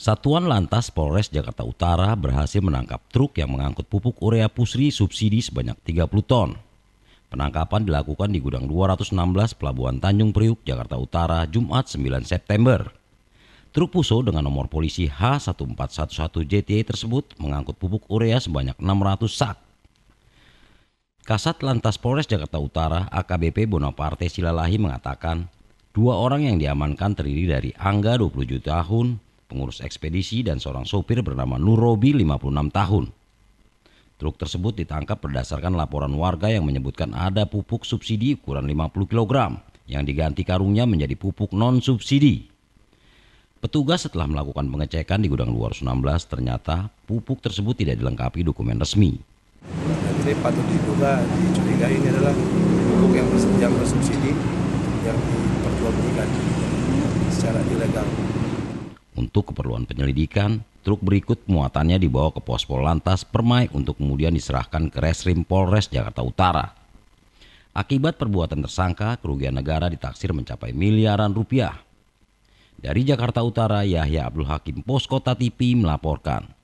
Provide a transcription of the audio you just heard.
Satuan Lantas Polres Jakarta Utara berhasil menangkap truk yang mengangkut pupuk urea pusri subsidi sebanyak 30 ton. Penangkapan dilakukan di gudang 216 Pelabuhan Tanjung Priuk, Jakarta Utara, Jumat 9 September. Truk puso dengan nomor polisi h 1411 jt tersebut mengangkut pupuk urea sebanyak 600 sak. Kasat Lantas Polres Jakarta Utara AKBP Bonaparte Silalahi mengatakan, dua orang yang diamankan terdiri dari Angga 20 tahun, pengurus ekspedisi dan seorang sopir bernama Nurobi 56 tahun. Truk tersebut ditangkap berdasarkan laporan warga yang menyebutkan ada pupuk subsidi ukuran 50 kg yang diganti karungnya menjadi pupuk non-subsidi. Petugas setelah melakukan pengecekan di gudang luar 16 ternyata pupuk tersebut tidak dilengkapi dokumen resmi. Jadi patut diduga dicurigai ini adalah pupuk yang bersubsidi yang diperjualbelikan secara ilegal. Untuk keperluan penyelidikan, truk berikut muatannya dibawa ke pos Lantas Permai untuk kemudian diserahkan ke Resrim Polres Jakarta Utara. Akibat perbuatan tersangka, kerugian negara ditaksir mencapai miliaran rupiah. Dari Jakarta Utara, Yahya Abdul Hakim Poskota TV melaporkan.